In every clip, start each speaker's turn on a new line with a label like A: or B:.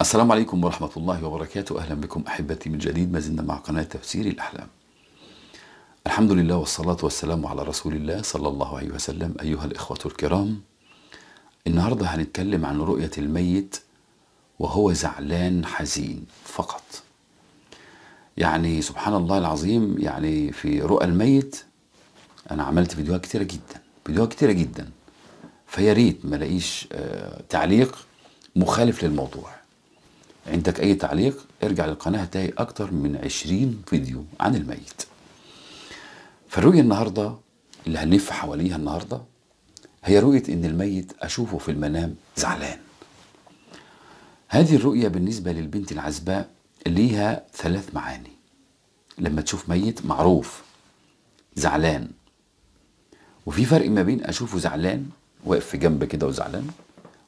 A: السلام عليكم ورحمة الله وبركاته أهلا بكم أحبتي من جديد ما زلنا مع قناة تفسير الأحلام الحمد لله والصلاة والسلام على رسول الله صلى الله عليه وسلم أيها الإخوة الكرام النهاردة هنتكلم عن رؤية الميت وهو زعلان حزين فقط يعني سبحان الله العظيم يعني في رؤى الميت أنا عملت فيديوهات كتيرة جدا فيديوهات كتيرة جدا فيا ريت ما لاقيش آه، تعليق مخالف للموضوع عندك أي تعليق ارجع للقناة هتلاقي أكتر من 20 فيديو عن الميت فالرؤية النهاردة اللي هنلف حواليها النهاردة هي رؤية إن الميت أشوفه في المنام زعلان هذه الرؤية بالنسبة للبنت العزباء ليها ثلاث معاني لما تشوف ميت معروف زعلان وفي فرق ما بين أشوفه زعلان واقف في جنب كده وزعلان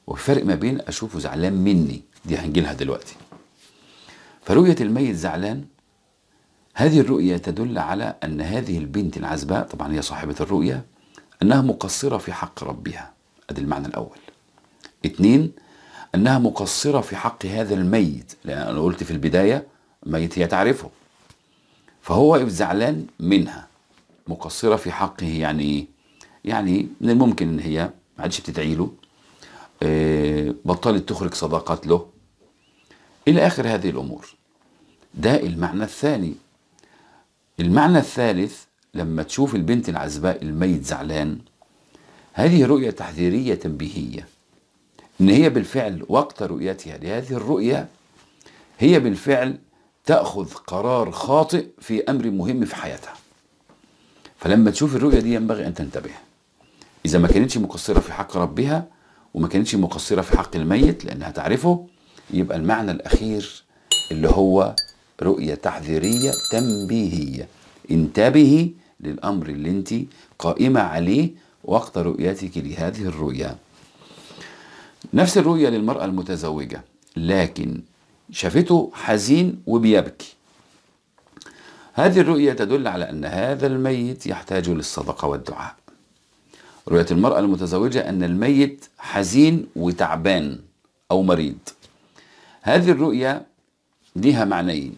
A: وفي فرق ما بين أشوفه زعلان مني دي هنجيلها دلوقتي فرؤية الميت زعلان هذه الرؤية تدل على أن هذه البنت العزباء طبعا هي صاحبة الرؤية أنها مقصرة في حق ربها هذا المعنى الأول اتنين أنها مقصرة في حق هذا الميت لأن أنا قلت في البداية ميت هي تعرفه فهو زعلان منها مقصرة في حقه يعني إيه؟ يعني من الممكن إن هي ما عادش بتدعي له آه، بطلت تخرج صداقات له إلى آخر هذه الأمور ده المعنى الثاني المعنى الثالث لما تشوف البنت العزباء الميت زعلان هذه رؤية تحذيرية تنبيهية إن هي بالفعل وقت رؤيتها لهذه الرؤية هي بالفعل تأخذ قرار خاطئ في أمر مهم في حياتها فلما تشوف الرؤية دي ينبغي أن تنتبه إذا ما كانتش مقصرة في حق ربها وما كانتش مقصرة في حق الميت لأنها تعرفه يبقى المعنى الأخير اللي هو رؤية تحذيرية تنبيهية انتبهي للأمر اللي انت قائمة عليه وقت رؤيتك لهذه الرؤية نفس الرؤية للمرأة المتزوجة لكن شافته حزين وبيبكي هذه الرؤية تدل على أن هذا الميت يحتاج للصدقة والدعاء رؤية المرأة المتزوجة أن الميت حزين وتعبان أو مريض هذه الرؤية لها معنيين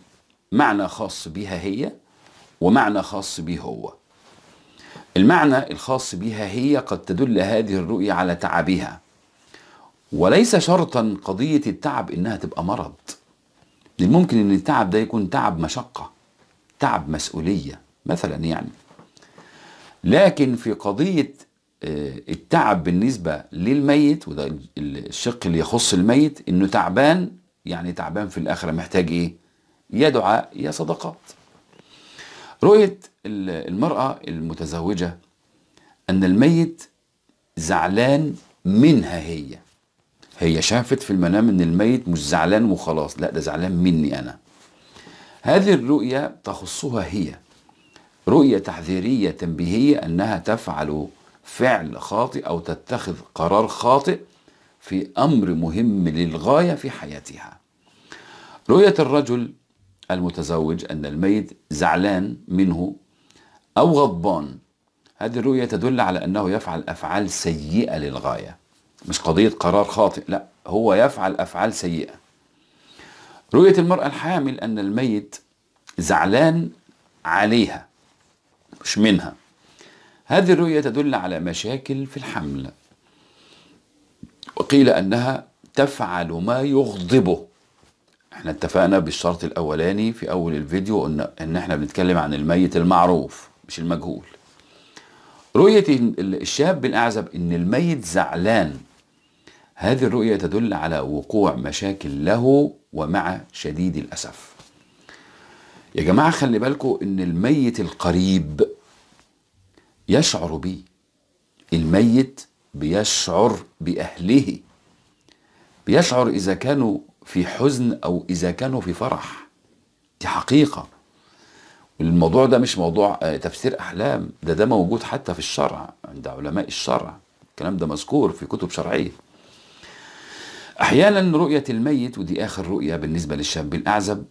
A: معنى خاص بها هي ومعنى خاص به هو المعنى الخاص بها هي قد تدل هذه الرؤية على تعبها وليس شرطا قضية التعب إنها تبقى مرض ممكن إن التعب ده يكون تعب مشقة تعب مسؤولية مثلا يعني لكن في قضية آه، التعب بالنسبة للميت وده الشق اللي يخص الميت إنه تعبان يعني تعبان في الآخرة محتاج إيه؟ يا دعاء يا صدقات رؤية المرأة المتزوجة أن الميت زعلان منها هي هي شافت في المنام ان الميت مش زعلان وخلاص لا ده زعلان مني انا هذه الرؤية تخصها هي رؤية تحذيرية تنبيهية انها تفعل فعل خاطئ او تتخذ قرار خاطئ في أمر مهم للغاية في حياتها رؤية الرجل المتزوج أن الميت زعلان منه أو غضبان هذه الرؤية تدل على أنه يفعل أفعال سيئة للغاية مش قضية قرار خاطئ لا هو يفعل أفعال سيئة رؤية المرأة الحامل أن الميت زعلان عليها مش منها هذه الرؤية تدل على مشاكل في الحمل وقيل أنها تفعل ما يغضبه احنا اتفقنا بالشرط الأولاني في أول الفيديو إن, إن احنا بنتكلم عن الميت المعروف مش المجهول رؤية الشاب الاعزب إن الميت زعلان هذه الرؤية تدل على وقوع مشاكل له ومع شديد الأسف يا جماعة خلي بالكم إن الميت القريب يشعر بيه الميت بيشعر بأهله بيشعر إذا كانوا في حزن أو إذا كانوا في فرح دي حقيقة الموضوع ده مش موضوع آه، تفسير أحلام ده ده موجود حتى في الشرع عند علماء الشرع الكلام ده مذكور في كتب شرعية أحيانا رؤية الميت ودي آخر رؤية بالنسبة للشاب الأعزب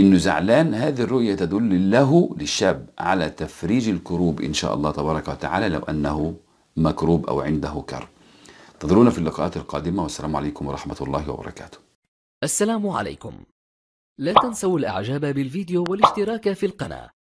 A: إنه زعلان هذه الرؤية تدل له للشاب على تفريج الكروب إن شاء الله تبارك وتعالى لو أنه مكروب أو عنده كرب انتظرونا في اللقاءات القادمة والسلام عليكم ورحمة الله وبركاته السلام عليكم لا تنسوا الإعجاب بالفيديو والاشتراك في القناة